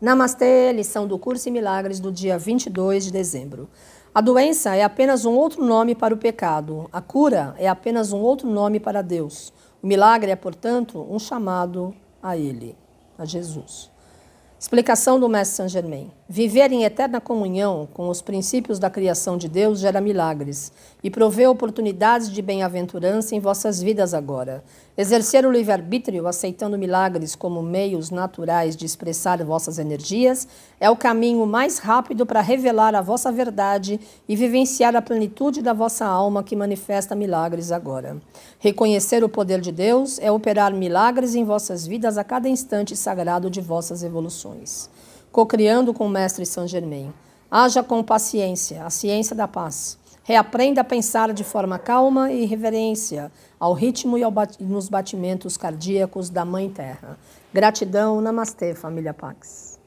Namastê, lição do curso em milagres do dia 22 de dezembro. A doença é apenas um outro nome para o pecado. A cura é apenas um outro nome para Deus. O milagre é, portanto, um chamado a ele, a Jesus. Explicação do Mestre Saint Germain: Viver em eterna comunhão com os princípios da criação de Deus gera milagres e provê oportunidades de bem-aventurança em vossas vidas agora. Exercer o livre-arbítrio, aceitando milagres como meios naturais de expressar vossas energias, é o caminho mais rápido para revelar a vossa verdade e vivenciar a plenitude da vossa alma que manifesta milagres agora. Reconhecer o poder de Deus é operar milagres em vossas vidas a cada instante sagrado de vossas evoluções nações, cocriando com o mestre Saint Germain. Haja com paciência, a ciência da paz. Reaprenda a pensar de forma calma e reverência ao ritmo e ao bat nos batimentos cardíacos da Mãe Terra. Gratidão, namastê, família Pax.